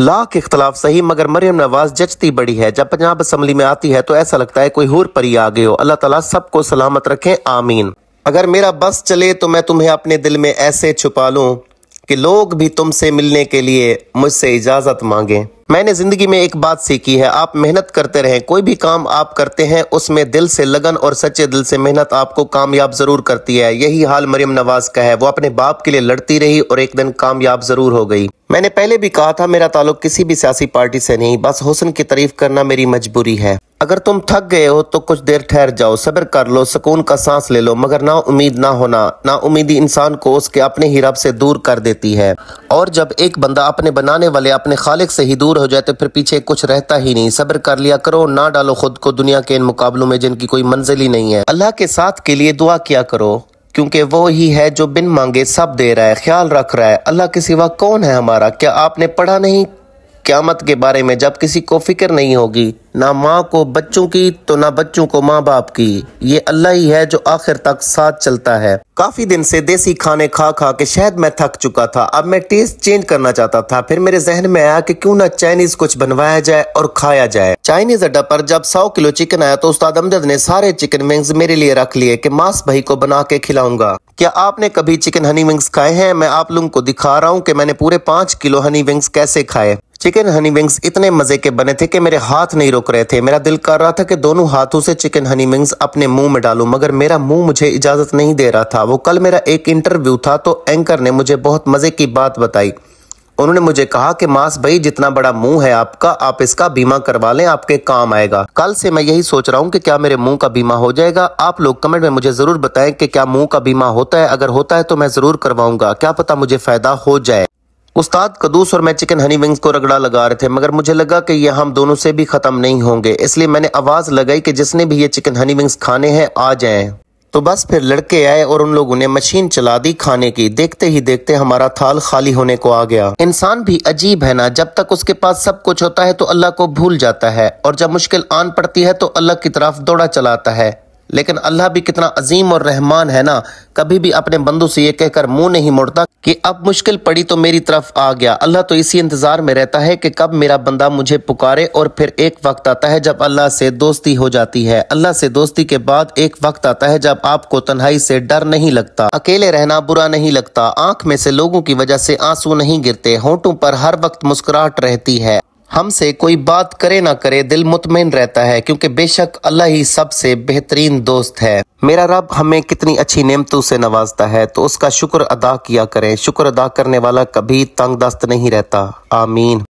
लाख इख्तलाफ सही मगर मरियम नवाज जचती बड़ी है जब पंजाब असम्बली में आती है तो ऐसा लगता है कोई हूर परी आ गई हो अल्लाह तला सबको सलामत रखे आमीन अगर मेरा बस चले तो मैं तुम्हें अपने दिल में ऐसे छुपा लू कि लोग भी तुमसे मिलने के लिए मुझसे इजाज़त मांगे मैंने ज़िंदगी में एक बात सीखी है आप मेहनत करते रहें कोई भी काम आप करते हैं उसमें दिल से लगन और सच्चे दिल से मेहनत आपको कामयाब ज़रूर करती है यही हाल मरियम नवाज़ का है वो अपने बाप के लिए लड़ती रही और एक दिन कामयाब ज़रूर हो गई मैंने पहले भी कहा था मेरा ताल्लुक किसी भी सियासी पार्टी से नहीं बस हुसन की तारीफ करना मेरी मजबूरी है अगर तुम थक गए हो तो कुछ देर ठहर जाओ सब्र कर लो सुकून का सांस ले लो मगर ना उम्मीद ना होना ना उम्मीदी इंसान को उसके अपने ही रब से दूर कर देती है और जब एक बंदा अपने बनाने वाले अपने खालिक से ही दूर हो जाए तो फिर पीछे कुछ रहता ही नहीं सब्र कर लिया करो ना डालो खुद को दुनिया के इन मुकाबलों में जिनकी कोई मंजिल ही नहीं है अल्लाह के साथ के लिए दुआ किया करो क्योंकि वो ही है जो बिन मांगे सब दे रहा है ख्याल रख रहा है अल्लाह के सिवा कौन है हमारा क्या आपने पढ़ा नहीं क्यामत के बारे में जब किसी को फिक्र नहीं होगी ना माँ को बच्चों की तो ना बच्चों को माँ बाप की ये अल्लाह ही है जो आखिर तक साथ चलता है काफी दिन से देसी खाने खा खा के शायद मैं थक चुका था अब मैं टेस्ट चेंज करना चाहता था फिर मेरे जहन में आया कि क्यों ना चाइनीज कुछ बनवाया जाए और खाया जाए चाइनीज अड्डा पर जब सौ किलो चिकन आया तो उस्ताद अमजद ने सारे चिकन विंग्स मेरे लिए रख लिए की मास भाई को बना के खिलाऊंगा क्या आपने कभी चिकन हनी विंग्स खाए हैं मैं आप लोगों को दिखा रहा हूँ की मैंने पूरे पाँच किलो हनी विंग्स कैसे खाए चिकन हनी विंग्स इतने मजे के बने थे कि मेरे हाथ नहीं रोक रहे थे मेरा दिल कर रहा था कि दोनों हाथों से चिकन हनी विंग्स अपने मुंह में डालूं मगर मेरा मुंह मुझे इजाजत नहीं दे रहा था वो कल मेरा एक इंटरव्यू था तो एंकर ने मुझे बहुत मजे की बात बताई उन्होंने मुझे कहा कि मास भाई जितना बड़ा मुंह है आपका आप इसका बीमा करवा लें आपके काम आएगा कल से मैं यही सोच रहा हूँ कि क्या मेरे मुंह का बीमा हो जाएगा आप लोग कमेंट में मुझे जरूर बताएं कि क्या मुंह का बीमा होता है अगर होता है तो मैं जरूर करवाऊंगा क्या पता मुझे फायदा हो जाए उस्ताद कदूस और मैं चिकन हनी विंग्स को रगड़ा लगा रहे थे मगर मुझे लगा कि ये हम दोनों से भी ख़त्म नहीं होंगे इसलिए मैंने आवाज़ लगाई कि जिसने भी ये चिकन हनी विंग्स खाने हैं आ जाएं तो बस फिर लड़के आए और उन लोगों ने मशीन चला दी खाने की देखते ही देखते हमारा थाल खाली होने को आ गया इंसान भी अजीब है ना जब तक उसके पास सब कुछ होता है तो अल्लाह को भूल जाता है और जब मुश्किल आन पड़ती है तो अल्लाह की तरफ दौड़ा चलाता है लेकिन अल्लाह भी कितना अजीम और रहमान है ना कभी भी अपने बंदों से ये कहकर मुंह नहीं मोड़ता कि अब मुश्किल पड़ी तो मेरी तरफ आ गया अल्लाह तो इसी इंतज़ार में रहता है कि कब मेरा बंदा मुझे पुकारे और फिर एक वक्त आता है जब अल्लाह से दोस्ती हो जाती है अल्लाह से दोस्ती के बाद एक वक्त आता है जब आपको तन्हाई से डर नहीं लगता अकेले रहना बुरा नहीं लगता आंख में से लोगों की वजह से आंसू नहीं गिरते होंठों पर हर वक्त मुस्कुराहट रहती है हमसे कोई बात करे ना करे दिल मुतमिन रहता है क्योंकि बेशक अल्लाह ही सबसे बेहतरीन दोस्त है मेरा रब हमें कितनी अच्छी नेमतों से नवाजता है तो उसका शुक्र अदा किया करें शुक्र अदा करने वाला कभी तंग दस्त नहीं रहता आमीन